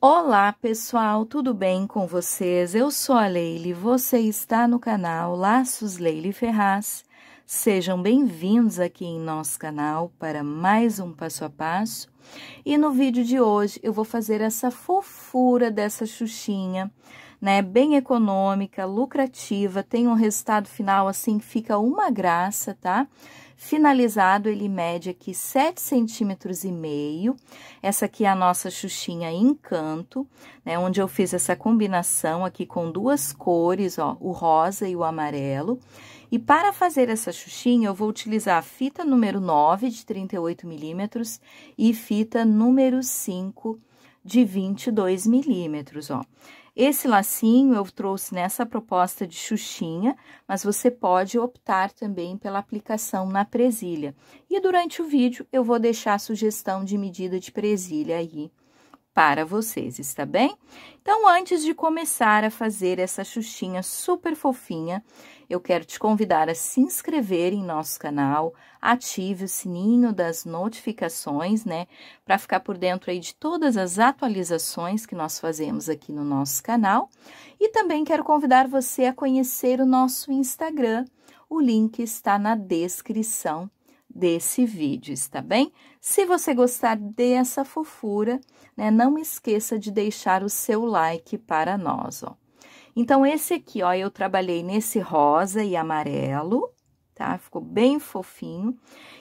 Olá pessoal, tudo bem com vocês? Eu sou a Leile, você está no canal Laços Leile Ferraz. Sejam bem-vindos aqui em nosso canal para mais um passo a passo. E no vídeo de hoje eu vou fazer essa fofura dessa xuxinha, né? Bem econômica, lucrativa, tem um resultado final assim fica uma graça, tá? Tá? Finalizado, ele mede aqui 7 centímetros e meio. Essa aqui é a nossa xuxinha encanto, né? Onde eu fiz essa combinação aqui com duas cores, ó, o rosa e o amarelo. E para fazer essa xuxinha, eu vou utilizar a fita número 9 de 38 milímetros e fita número 5 de 22 milímetros, ó. Esse lacinho eu trouxe nessa proposta de xuxinha, mas você pode optar também pela aplicação na presilha. E durante o vídeo eu vou deixar a sugestão de medida de presilha aí para vocês, está bem? Então, antes de começar a fazer essa xuxinha super fofinha, eu quero te convidar a se inscrever em nosso canal, ative o sininho das notificações, né, para ficar por dentro aí de todas as atualizações que nós fazemos aqui no nosso canal. E também quero convidar você a conhecer o nosso Instagram. O link está na descrição desse vídeo, está bem? Se você gostar dessa fofura, né, não esqueça de deixar o seu like para nós, ó. Então, esse aqui, ó, eu trabalhei nesse rosa e amarelo, tá? Ficou bem fofinho.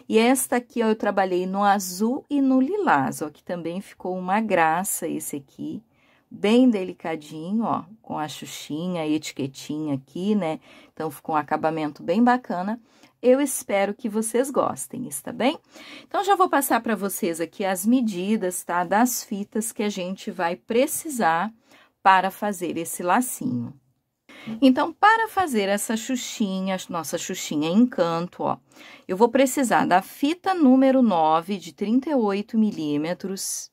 E esta aqui, ó, eu trabalhei no azul e no lilás, ó, que também ficou uma graça esse aqui. Bem delicadinho, ó, com a xuxinha, a etiquetinha aqui, né? Então, ficou um acabamento bem bacana. Eu espero que vocês gostem, está bem? Então, já vou passar para vocês aqui as medidas, tá? Das fitas que a gente vai precisar para fazer esse lacinho. Então, para fazer essa xuxinha, nossa xuxinha encanto, ó, eu vou precisar da fita número 9 de 38 milímetros,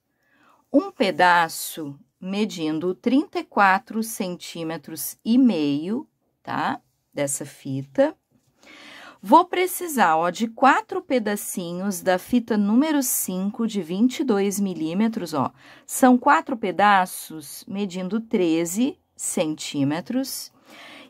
um pedaço medindo 34 centímetros e meio, tá? Dessa fita, Vou precisar, ó, de quatro pedacinhos da fita número 5 de 22 milímetros, ó. São quatro pedaços medindo 13 centímetros.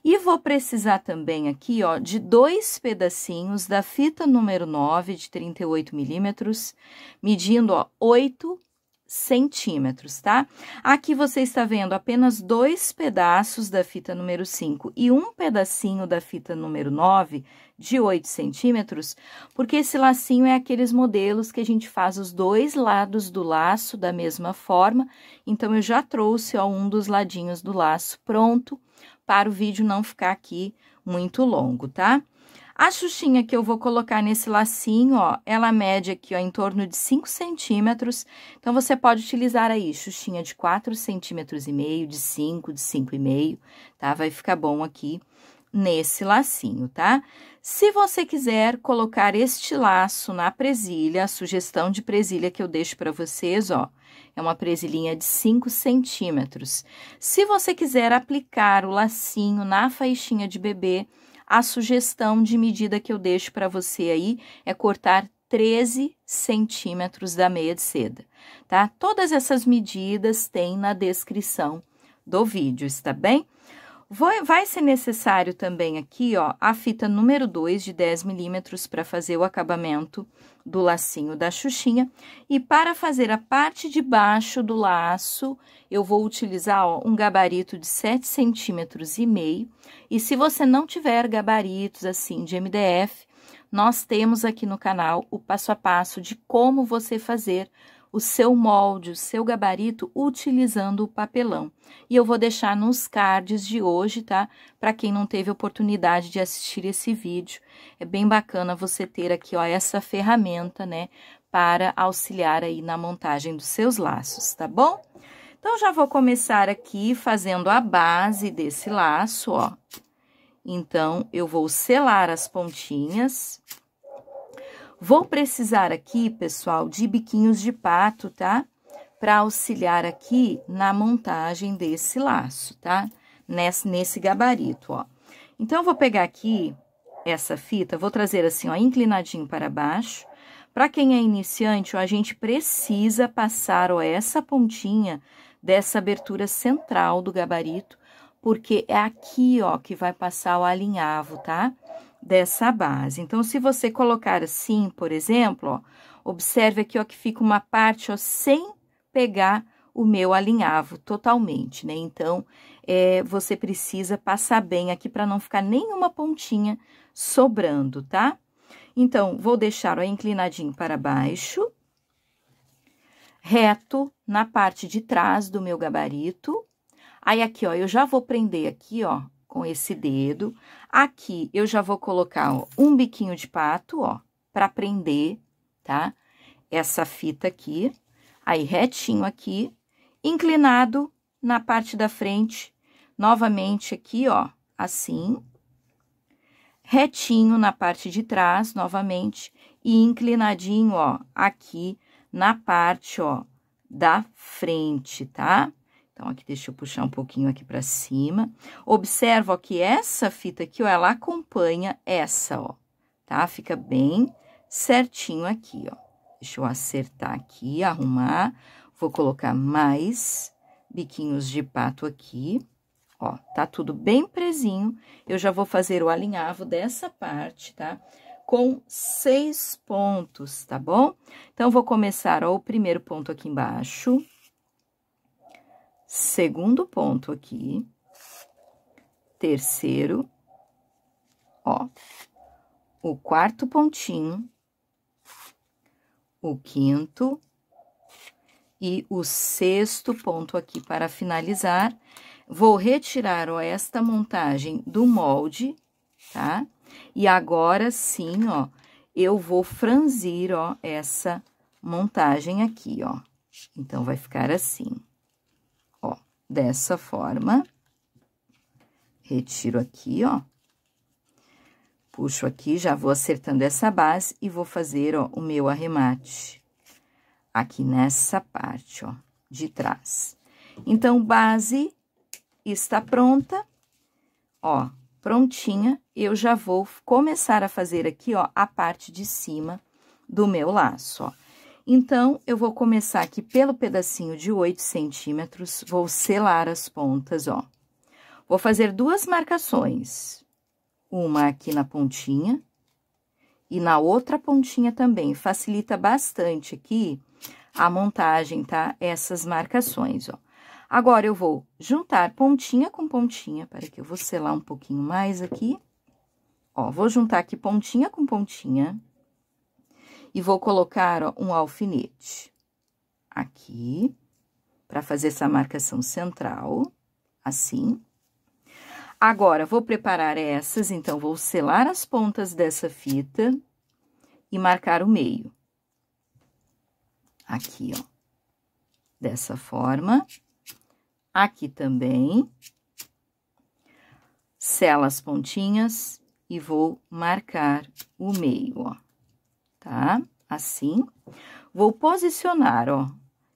E vou precisar também aqui, ó, de dois pedacinhos da fita número 9 de 38 milímetros, medindo, ó, 8 centímetros, tá? Aqui você está vendo apenas dois pedaços da fita número 5 e um pedacinho da fita número 9 de 8 centímetros, porque esse lacinho é aqueles modelos que a gente faz os dois lados do laço da mesma forma, então eu já trouxe ó, um dos ladinhos do laço pronto para o vídeo não ficar aqui muito longo, tá? A xuxinha que eu vou colocar nesse lacinho, ó, ela mede aqui, ó, em torno de 5 centímetros. Então, você pode utilizar aí xuxinha de 4 centímetros e meio, de 5, de 5 e meio, tá? Vai ficar bom aqui nesse lacinho, tá? Se você quiser colocar este laço na presilha, a sugestão de presilha que eu deixo para vocês, ó, é uma presilhinha de 5 centímetros. Se você quiser aplicar o lacinho na faixinha de bebê, a sugestão de medida que eu deixo para você aí é cortar 13 centímetros da meia de seda, tá? Todas essas medidas tem na descrição do vídeo, está bem? Vai ser necessário também aqui, ó, a fita número 2 de 10 milímetros para fazer o acabamento do lacinho da xuxinha. E para fazer a parte de baixo do laço, eu vou utilizar, ó, um gabarito de 7 centímetros e meio. E se você não tiver gabaritos, assim, de MDF, nós temos aqui no canal o passo a passo de como você fazer o seu molde, o seu gabarito, utilizando o papelão. E eu vou deixar nos cards de hoje, tá? Para quem não teve oportunidade de assistir esse vídeo, é bem bacana você ter aqui, ó, essa ferramenta, né? Para auxiliar aí na montagem dos seus laços, tá bom? Então, já vou começar aqui fazendo a base desse laço, ó. Então, eu vou selar as pontinhas. Vou precisar aqui, pessoal, de biquinhos de pato, tá? Para auxiliar aqui na montagem desse laço, tá? Nesse, nesse gabarito, ó. Então, eu vou pegar aqui essa fita, vou trazer assim, ó, inclinadinho para baixo. Para quem é iniciante, ó, a gente precisa passar, ó, essa pontinha dessa abertura central do gabarito, porque é aqui, ó, que vai passar o alinhavo, tá? dessa base. Então, se você colocar assim, por exemplo, ó, observe aqui ó, que fica uma parte ó, sem pegar o meu alinhavo totalmente, né? Então, é, você precisa passar bem aqui para não ficar nenhuma pontinha sobrando, tá? Então, vou deixar o inclinadinho para baixo, reto na parte de trás do meu gabarito. Aí, aqui, ó, eu já vou prender aqui, ó, com esse dedo. Aqui eu já vou colocar ó, um biquinho de pato, ó, para prender, tá? Essa fita aqui, aí retinho aqui, inclinado na parte da frente, novamente aqui, ó, assim. Retinho na parte de trás, novamente, e inclinadinho, ó, aqui na parte, ó, da frente, tá? Então, aqui deixa eu puxar um pouquinho aqui para cima. Observa ó, que essa fita aqui, ó, ela acompanha essa, ó, tá? Fica bem certinho aqui, ó. Deixa eu acertar aqui, arrumar. Vou colocar mais biquinhos de pato aqui. Ó, tá tudo bem presinho. Eu já vou fazer o alinhavo dessa parte, tá? Com seis pontos, tá bom? Então, vou começar, ó, o primeiro ponto aqui embaixo segundo ponto aqui, terceiro, ó, o quarto pontinho, o quinto e o sexto ponto aqui para finalizar. Vou retirar ó, esta montagem do molde, tá? E agora sim, ó, eu vou franzir, ó, essa montagem aqui, ó. Então, vai ficar assim dessa forma. Retiro aqui, ó. Puxo aqui, já vou acertando essa base e vou fazer, ó, o meu arremate. Aqui nessa parte, ó, de trás. Então, base está pronta, ó, prontinha. Eu já vou começar a fazer aqui, ó, a parte de cima do meu laço, ó. Então, eu vou começar aqui pelo pedacinho de 8 centímetros, vou selar as pontas, ó. Vou fazer duas marcações, uma aqui na pontinha e na outra pontinha também. Facilita bastante aqui a montagem, tá? Essas marcações, ó. Agora, eu vou juntar pontinha com pontinha, para que eu vou selar um pouquinho mais aqui. Ó, vou juntar aqui pontinha com pontinha e vou colocar ó, um alfinete aqui para fazer essa marcação central, assim. Agora, vou preparar essas, então, vou selar as pontas dessa fita e marcar o meio. Aqui, ó, dessa forma. Aqui também. Sela as pontinhas e vou marcar o meio, ó tá? Assim. Vou posicionar, ó,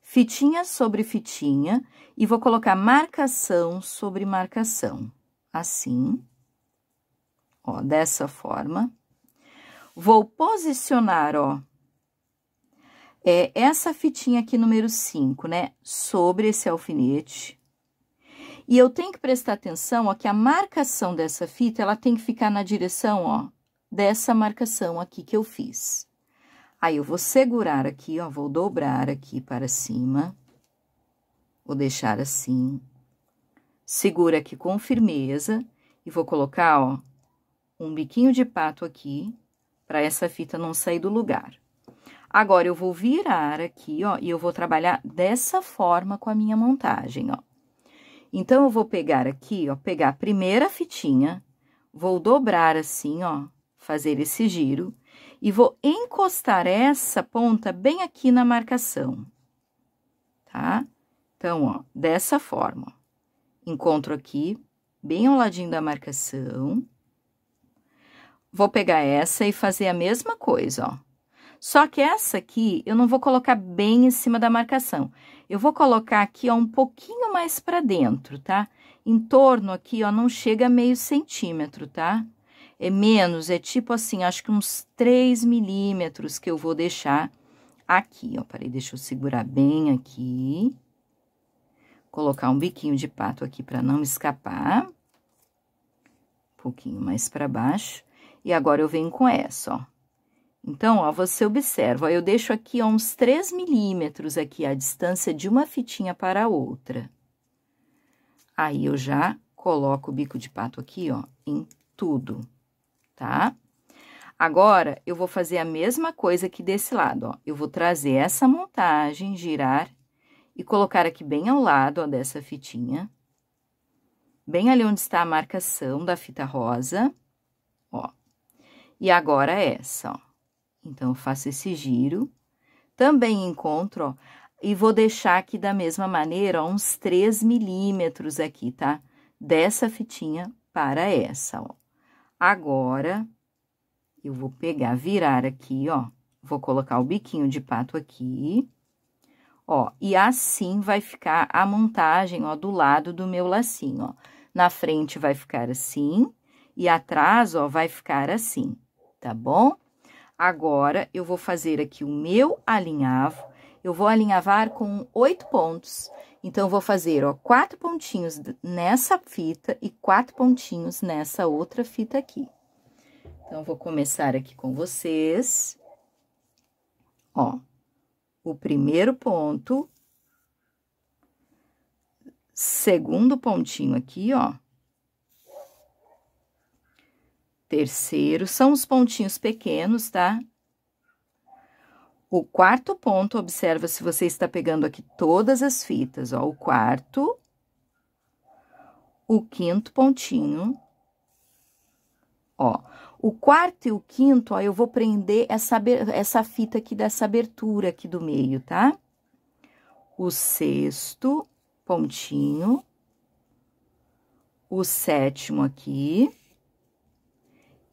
fitinha sobre fitinha e vou colocar marcação sobre marcação, assim. Ó, dessa forma. Vou posicionar, ó, é essa fitinha aqui número 5, né, sobre esse alfinete. E eu tenho que prestar atenção, ó, que a marcação dessa fita, ela tem que ficar na direção, ó, dessa marcação aqui que eu fiz. Aí eu vou segurar aqui, ó, vou dobrar aqui para cima. Vou deixar assim. Segura aqui com firmeza e vou colocar, ó, um biquinho de pato aqui para essa fita não sair do lugar. Agora, eu vou virar aqui, ó, e eu vou trabalhar dessa forma com a minha montagem, ó. Então, eu vou pegar aqui, ó, pegar a primeira fitinha, vou dobrar assim, ó, fazer esse giro e vou encostar essa ponta bem aqui na marcação, tá? Então, ó, dessa forma, encontro aqui, bem ao ladinho da marcação. Vou pegar essa e fazer a mesma coisa, ó. Só que essa aqui eu não vou colocar bem em cima da marcação. Eu vou colocar aqui, ó, um pouquinho mais para dentro, tá? Em torno aqui, ó, não chega a meio centímetro, tá? Tá? é menos, é tipo assim, acho que uns 3 milímetros que eu vou deixar aqui, ó. Peraí, deixa eu segurar bem aqui. Colocar um biquinho de pato aqui para não escapar. Um pouquinho mais para baixo. E agora eu venho com essa, ó. Então, ó, você observa, ó, eu deixo aqui ó, uns 3 milímetros aqui a distância de uma fitinha para a outra. Aí, eu já coloco o bico de pato aqui, ó, em tudo tá? Agora, eu vou fazer a mesma coisa aqui desse lado, ó. Eu vou trazer essa montagem, girar e colocar aqui bem ao lado, ó, dessa fitinha. Bem ali onde está a marcação da fita rosa, ó. E agora essa, ó. Então, eu faço esse giro. Também encontro, ó, e vou deixar aqui da mesma maneira, ó, uns 3 milímetros aqui, tá? Dessa fitinha para essa, ó. Agora, eu vou pegar, virar aqui, ó. Vou colocar o biquinho de pato aqui. Ó, e assim vai ficar a montagem, ó, do lado do meu lacinho, ó. Na frente vai ficar assim e atrás, ó, vai ficar assim, tá bom? Agora, eu vou fazer aqui o meu alinhavo. Eu vou alinhavar com oito pontos. Então, vou fazer, ó, quatro pontinhos nessa fita e quatro pontinhos nessa outra fita aqui. Então, vou começar aqui com vocês. Ó, o primeiro ponto, segundo pontinho aqui, ó. Terceiro, são os pontinhos pequenos, tá? O quarto ponto, observa se você está pegando aqui todas as fitas, ó, o quarto, o quinto pontinho, ó. O quarto e o quinto, ó, eu vou prender essa, essa fita aqui dessa abertura aqui do meio, tá? O sexto pontinho, o sétimo aqui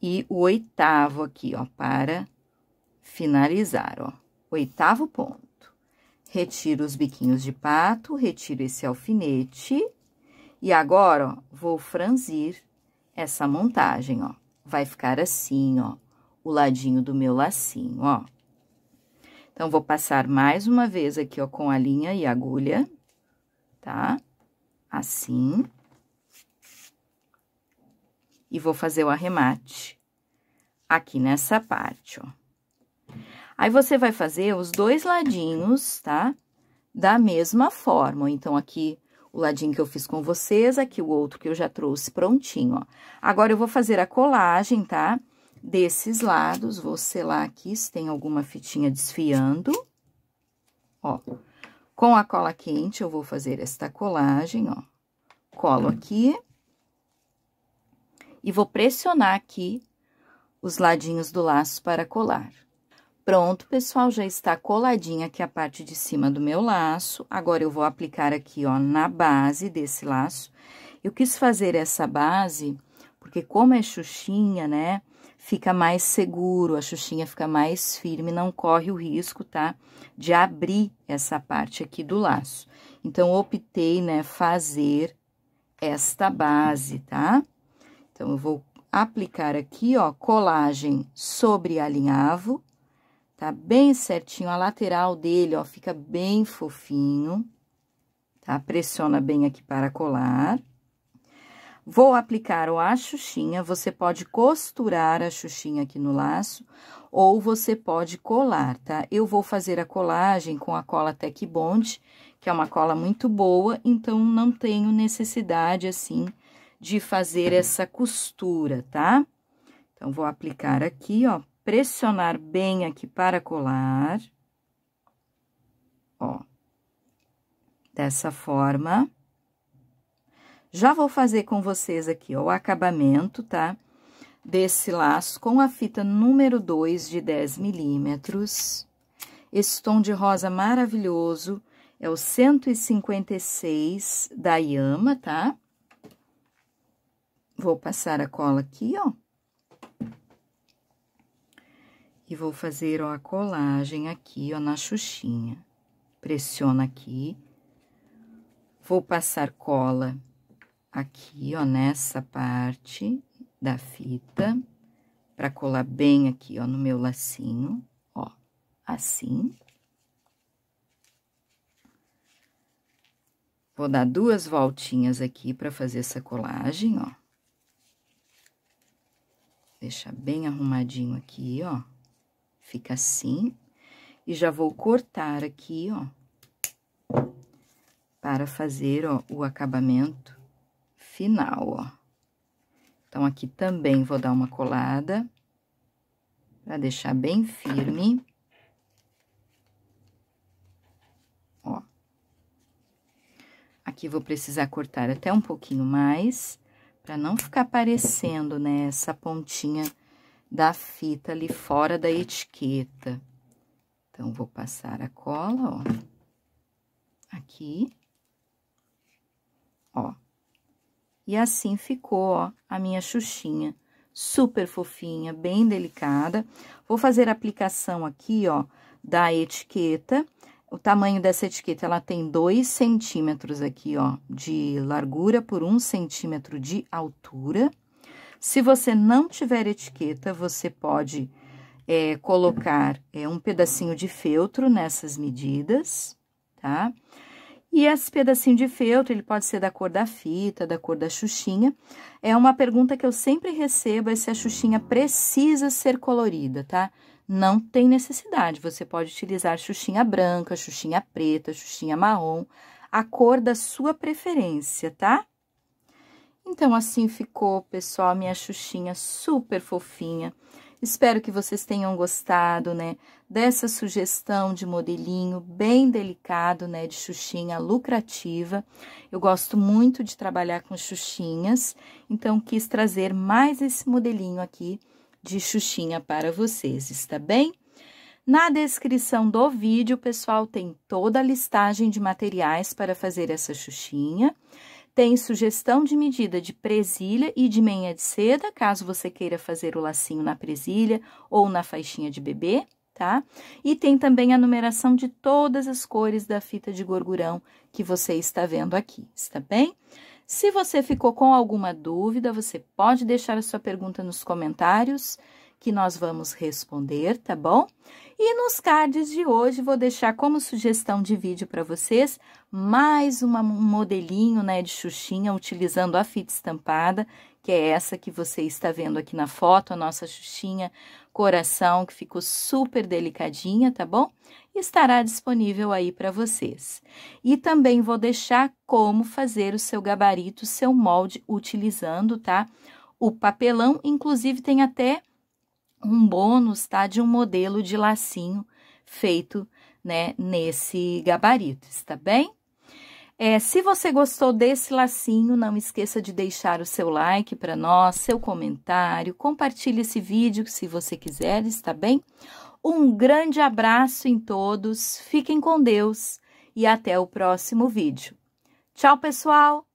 e o oitavo aqui, ó, para finalizar, ó. Oitavo ponto. Retiro os biquinhos de pato, retiro esse alfinete. E agora, ó, vou franzir essa montagem, ó. Vai ficar assim, ó, o ladinho do meu lacinho, ó. Então, vou passar mais uma vez aqui, ó, com a linha e a agulha, tá? Assim. E vou fazer o arremate aqui nessa parte, ó. Aí, você vai fazer os dois ladinhos, tá? Da mesma forma. Então, aqui o ladinho que eu fiz com vocês, aqui o outro que eu já trouxe prontinho, ó. Agora, eu vou fazer a colagem, tá? Desses lados, vou selar aqui se tem alguma fitinha desfiando, ó. Com a cola quente, eu vou fazer esta colagem, ó. Colo aqui. E vou pressionar aqui os ladinhos do laço para colar. Pronto, pessoal, já está coladinha aqui a parte de cima do meu laço. Agora, eu vou aplicar aqui, ó, na base desse laço. Eu quis fazer essa base porque como é xuxinha, né, fica mais seguro, a xuxinha fica mais firme, não corre o risco, tá, de abrir essa parte aqui do laço. Então, optei, né, fazer esta base, tá? Então, eu vou aplicar aqui, ó, colagem sobre alinhavo tá bem certinho a lateral dele, ó, fica bem fofinho, tá? Pressiona bem aqui para colar. Vou aplicar o a xuxinha, você pode costurar a xuxinha aqui no laço, ou você pode colar, tá? Eu vou fazer a colagem com a cola Tec Bond, que é uma cola muito boa, então não tenho necessidade, assim, de fazer essa costura, tá? Então, vou aplicar aqui, ó, pressionar bem aqui para colar. Ó. Dessa forma. Já vou fazer com vocês aqui, ó, o acabamento, tá? Desse laço com a fita número 2 de 10 milímetros. Esse tom de rosa maravilhoso é o 156 da Yama, tá? Vou passar a cola aqui, ó. E vou fazer, ó, a colagem aqui, ó, na xuxinha. Pressiona aqui. Vou passar cola aqui, ó, nessa parte da fita, para colar bem aqui, ó, no meu lacinho, ó, assim. Vou dar duas voltinhas aqui para fazer essa colagem, ó. Deixar bem arrumadinho aqui, ó. Fica assim. E já vou cortar aqui, ó, para fazer, ó, o acabamento final, ó. Então, aqui também vou dar uma colada, para deixar bem firme. Ó. Aqui vou precisar cortar até um pouquinho mais, para não ficar aparecendo, né, essa pontinha da fita ali fora da etiqueta. Então, vou passar a cola, ó, aqui, ó. E assim ficou, ó, a minha xuxinha, super fofinha, bem delicada. Vou fazer a aplicação aqui, ó, da etiqueta. O tamanho dessa etiqueta, ela tem dois centímetros aqui, ó, de largura por um centímetro de altura. Se você não tiver etiqueta, você pode é, colocar é, um pedacinho de feltro nessas medidas, tá? E esse pedacinho de feltro, ele pode ser da cor da fita, da cor da xuxinha. É uma pergunta que eu sempre recebo, é se a xuxinha precisa ser colorida, tá? Não tem necessidade, você pode utilizar xuxinha branca, xuxinha preta, xuxinha marrom, a cor da sua preferência, tá? Então, assim ficou, pessoal, minha xuxinha super fofinha. Espero que vocês tenham gostado, né, dessa sugestão de modelinho bem delicado, né, de xuxinha lucrativa. Eu gosto muito de trabalhar com xuxinhas, então quis trazer mais esse modelinho aqui de xuxinha para vocês, está bem? Na descrição do vídeo, pessoal, tem toda a listagem de materiais para fazer essa xuxinha. Tem sugestão de medida de presilha e de meia de seda, caso você queira fazer o lacinho na presilha ou na faixinha de bebê, tá? E tem também a numeração de todas as cores da fita de gorgurão que você está vendo aqui, está bem? Se você ficou com alguma dúvida, você pode deixar a sua pergunta nos comentários que nós vamos responder, tá bom? E nos cards de hoje vou deixar como sugestão de vídeo para vocês mais uma, um modelinho né, de xuxinha utilizando a fita estampada, que é essa que você está vendo aqui na foto, a nossa xuxinha coração, que ficou super delicadinha, tá bom? Estará disponível aí para vocês. E também vou deixar como fazer o seu gabarito, seu molde utilizando, tá? O papelão, inclusive tem até um bônus tá de um modelo de lacinho feito né nesse gabarito está bem é, se você gostou desse lacinho, não esqueça de deixar o seu like para nós, seu comentário, compartilhe esse vídeo se você quiser, está bem? Um grande abraço em todos, fiquem com Deus e até o próximo vídeo. Tchau, pessoal!